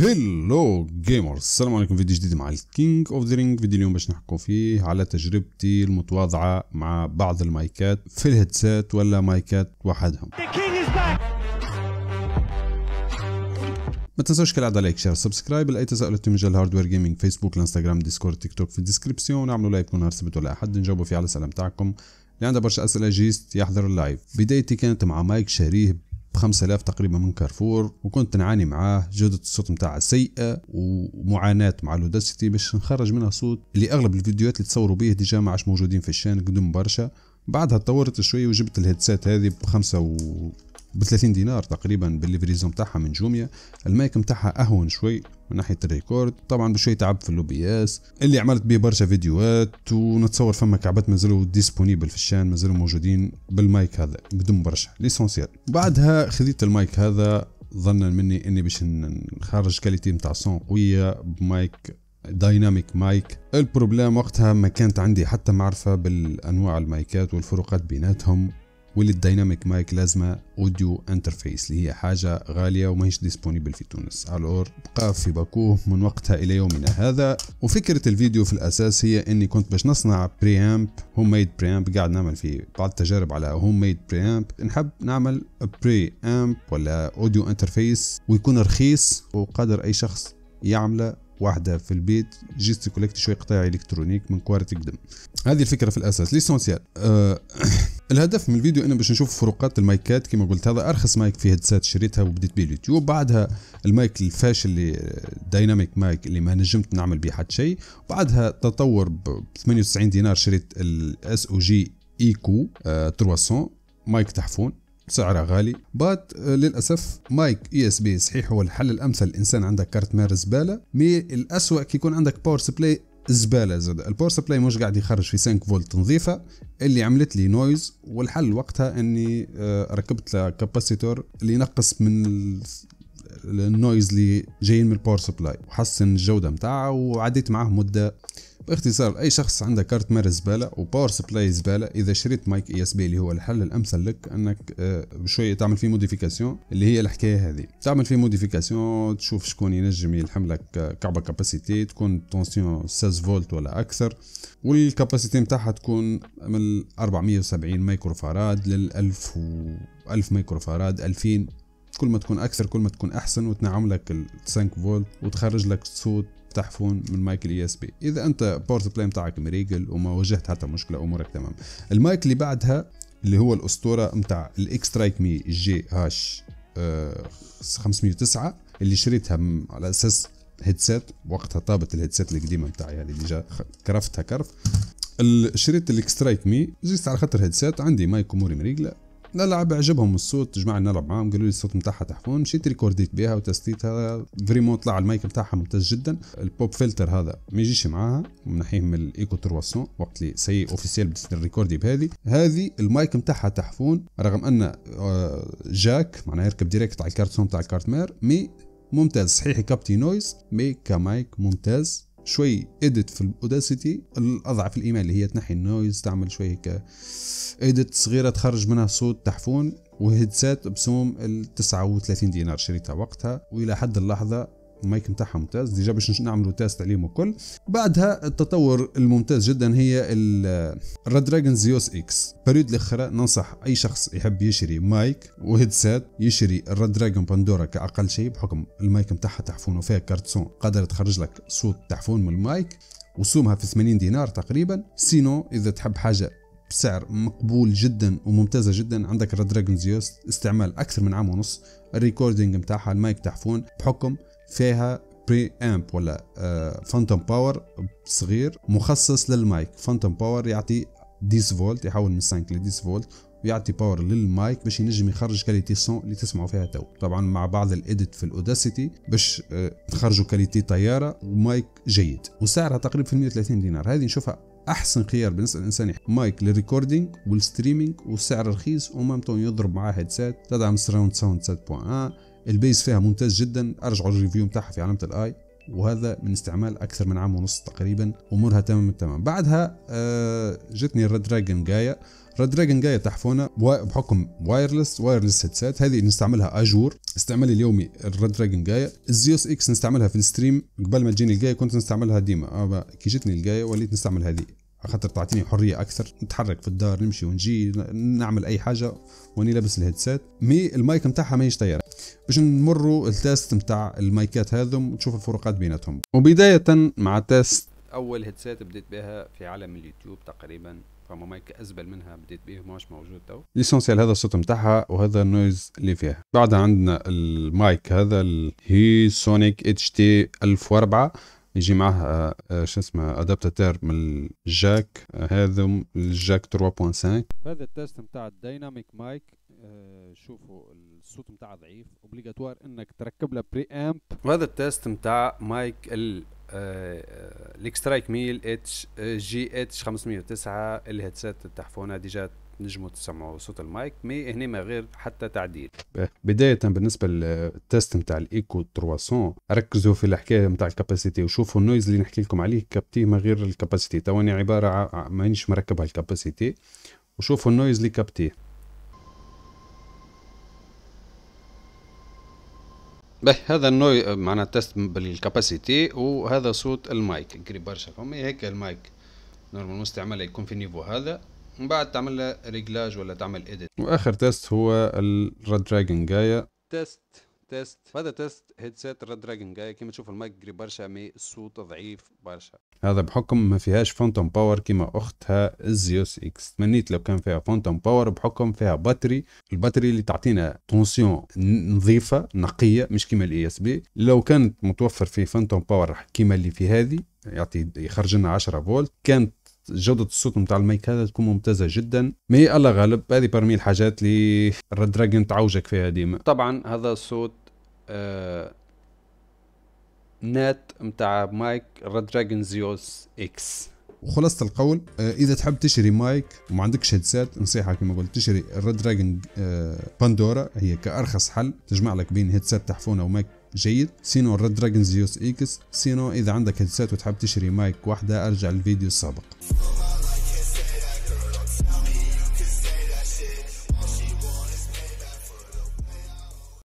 هلو جيمرز السلام عليكم فيديو جديد مع الكينج اوف ذا رينج فيديو اليوم باش نحكوا فيه على تجربتي المتواضعه مع بعض المايكات في الهيدسات ولا مايكات وحدهم ما تنسوش كالعادة لايك شير سبسكرايب لأي تساؤلات في مجال الهاردوير جيمنج فيسبوك الانستغرام ديسكورد تيك توك في الديسكربسيون اعملوا لايك كل نهار سبت ولا احد نجاوبوا فيه على الاسئلة تاعكم اللي عنده برشا اسئلة جيست يحضر اللايف بدايتي كانت مع مايك شاريه بخمسة آلاف تقريبا من كارفور وكنت نعاني معاه جودة الصوت متاعه سيئة ومعاناة مع الأوداسيتي باش نخرج منها صوت اللي أغلب الفيديوهات اللي تصوروا بيه ديجا ما عادش موجودين في الشان قدم برشا بعدها تطورت شوية وجبت الهيدسات هذه بخمسة و ب 30 دينار تقريبا بالليفريزون تاعها من جوميا المايك نتاعها اهون شوي من ناحيه الريكورد طبعا بشوي تعب في اللوبي بي اس اللي عملت بيه برشا فيديوهات ونتصور فما كعبات مازالوا ديسبونيبل في الشان مازالوا موجودين بالمايك هذا بدون برشا ليسونسيال بعدها خذيت المايك هذا ظنا مني اني باش نخرج كاليتي نتاع سون قويه بمايك دايناميك مايك البروبلام وقتها ما كانت عندي حتى معرفة بالأنواع المايكات والفروقات بيناتهم والديناميك مايك لازمة اوديو انترفيس اللي هي حاجة غالية وماهيش ديسبونيبل في تونس الور بقى في باكو من وقتها الى يومنا هذا وفكرة الفيديو في الاساس هي اني كنت باش نصنع بريامب هوم ميد بريامب قاعد نعمل في بعض التجارب على هوم ميد بريامب نحب نعمل بريامب ولا اوديو انترفيس ويكون رخيص وقادر اي شخص يعمله واحده في البيت جيت كولكت شويه قطاع الكترونيك من كوارت قدم هذه الفكره في الاساس ليسونسيال الهدف من الفيديو انه باش نشوف فروقات المايكات كما قلت هذا ارخص مايك في هيدسات شريتها وبديت به اليوتيوب بعدها المايك الفاشل اللي دايناميك مايك اللي ما نجمت نعمل به حد شيء بعدها تطور ب 98 دينار شريت الاس او جي ايكو 300 مايك تحفون سعره غالي بات آه، للاسف مايك اي اس بي صحيح هو الحل الامثل الانسان عندك كارت مال زباله مي الاسوء كي يكون عندك باور سبلاي زباله زاد الباور سبلاي مش قاعد يخرج في 5 فولت نظيفه اللي عملت لي نويز والحل وقتها اني آه، ركبت لها كاباسيتور اللي ينقص من النويز اللي جايين من الباور سبلاي وحسن الجوده نتاعها وعديت معاه مده باختصار اي شخص عنده كارت مارس زباله وباور سبلاي زباله اذا شريت مايك اي اس بي اللي هو الحل الامثل لك انك آه، بشويه تعمل فيه موديفيكاسيون اللي هي الحكايه هذه تعمل فيه موديفيكاسيون تشوف شكون ينجم يلحم لك كعبه كاباسيتي تكون تونسيون 16 فولت ولا اكثر والكاباسيتي نتاعها تكون من 470 مايكرو فاراد لل 1000 و 1000 مايكرو فاراد 2000 كل ما تكون اكثر كل ما تكون احسن وتنعم لك ال 5 فولت وتخرج لك صوت تحفون من مايك الاي اس بي اذا انت بورت بلاي متاعك مريجل وما واجهت حتى مشكله امورك تمام المايك اللي بعدها اللي هو الاسطوره متاع الاكس ترايك مي جي هاش 509 آه، اللي شريتها على اساس هيدسيت وقتها طابت الهيدسيت القديمه متاعي هذه اللي جا كرفتها كرف شريت الاكسترايك مي جيت على خاطر هيدسيت عندي مايك اموري مريقله نلعب عجبهم الصوت جماعة نلعب معاهم قالوا لي الصوت نتاعها تحفون مشيت ريكورديت بها وتستيتها فريمون طلع المايك نتاعها ممتاز جدا البوب فلتر هذا ما يجيش معاها ومنحيه من الايكو 300 وقت اللي سي اوفيسيال بديت الريكوردي بهذه هذه المايك نتاعها تحفون رغم ان آه، جاك معناها يركب ديريكت على الكارتون تاع الكارت مير مي ممتاز صحيح كابتي نويز مي كمايك ممتاز شوي اديت في الاوداسيتي الاضعف الايمان اللي هي تنحي النويز تعمل شوي هيك اديت صغيره تخرج منها صوت تحفون وهيدسات بسوم ال 39 دينار شريتها وقتها والى حد اللحظه المايك نتاعها ممتاز ديجا باش نعملوا تيست عليهم الكل بعدها التطور الممتاز جدا هي الريد دراجون زيوس اكس بريد الاخرى ننصح اي شخص يحب يشري مايك وهيدسات يشري الريد دراجون باندورا كاقل شيء بحكم المايك نتاعها تحفون وفيها كارتسون قادر تخرج لك صوت تحفون من المايك وسومها في 80 دينار تقريبا سينو اذا تحب حاجه بسعر مقبول جدا وممتازه جدا عندك الريد دراجون زيوس استعمال اكثر من عام ونص الريكوردينج نتاعها المايك تحفون بحكم فيها بري امب ولا فانتوم آه، باور صغير مخصص للمايك فانتوم باور يعطي ديس فولت يحول من 5 ل 10 فولت ويعطي باور للمايك باش ينجم يخرج كاليتي سون اللي تسمعوا فيها تو طبعا مع بعض الاديت في الاوداسيتي باش آه، تخرجوا كاليتي طياره ومايك جيد وسعرها تقريبا في 130 دينار هذه نشوفها احسن خيار بالنسبه للانسان يعني مايك للريكوردينج والستريمينج والسعر رخيص ومام يضرب معاه هيدسات تدعم سراوند ساوند 7.1 البيز فيها ممتاز جدا ارجعوا الريفيو بتاعها في علامه الاي وهذا من استعمال اكثر من عام ونص تقريبا امورها تمام التمام بعدها آه، جتني الريد دراجون جايا ريد دراجون جايا تحفونه بحكم وايرلس وايرلس هيدسات هذه نستعملها اجور استعمالي اليومي الريد دراجون جايا الزيوس اكس نستعملها في الستريم قبل ما تجيني الجايا كنت نستعملها ديما كي جتني الجايا وليت نستعمل هذه خاطر تعطيني حريه اكثر نتحرك في الدار نمشي ونجي نعمل اي حاجه واني لابس الهيدسات مي المايك نتاعها ماهيش طياره باش نمروا التاست نتاع المايكات هذم وتشوف الفروقات بيناتهم وبدايه مع تاست اول هيدسات بديت بها في عالم اليوتيوب تقريبا فما مايك ازبل منها بديت به ماش موجود تو ليسونسيال هذا الصوت نتاعها وهذا النويز اللي فيها بعدها عندنا المايك هذا الهي سونيك اتش تي 1004 يجي معها آه، آه، شو اسمه ادابتاتير من الجاك آه، هذا الجاك 3.5 هذا التيست نتاع الديناميك مايك شوفوا الصوت نتاعها ضعيف اوبليغاتوار انك تركب له بري امب وهذا التيست نتاع مايك الاكسترايك ميل اتش جي اتش 509 الهيدسات التحفونه ديجا نجموا تسمعوا صوت المايك مي هنا ما غير حتى تعديل بدايه بالنسبه للتست نتاع الايكو 300 ركزوا في الحكايه نتاع الكاباسيتي وشوفوا النويز اللي نحكي لكم عليه كابتيه من غير الكاباسيتي تواني عباره مانيش مركبها الكاباسيتي وشوفوا النويز اللي كابتيه به هذا النوي معنا تست بالكاباسيتي وهذا صوت المايك قريب برشا فمي هيك المايك نورمال مستعمل يكون في النيفو هذا من بعد تعمل لها ريجلاج ولا تعمل ايديت واخر تيست هو الريد دراجون جايه تيست تيست هذا تيست هيدسيت الريد دراجون جايا كما تشوف المايك قريب برشا مي الصوت ضعيف برشا هذا بحكم ما فيهاش فانتوم باور كما اختها الزيوس اكس تمنيت لو كان فيها فانتوم باور بحكم فيها باتري الباتري اللي تعطينا تونسيون نظيفه نقيه مش كيما الاي اس e بي لو كانت متوفر في فانتوم باور كيما اللي في هذه يعطي يخرج لنا 10 فولت كانت جودة الصوت متاع هذا تكون ممتازة جدا مي الله غالب هذه برمي الحاجات اللي الريد دراجون تعوجك فيها ديما طبعا هذا الصوت آه نات متاع مايك ريد دراجون زيوس اكس وخلاصة القول آه، اذا تحب تشري مايك وما عندكش هيدسات نصيحة كما قلت تشري الريد دراجون باندورا هي كأرخص حل تجمع لك بين هيدسات تحفونة ومايك جيد سينو الريد دراجون زيوس اكس سينو اذا عندك هيدسات وتحب تشري مايك واحدة ارجع للفيديو السابق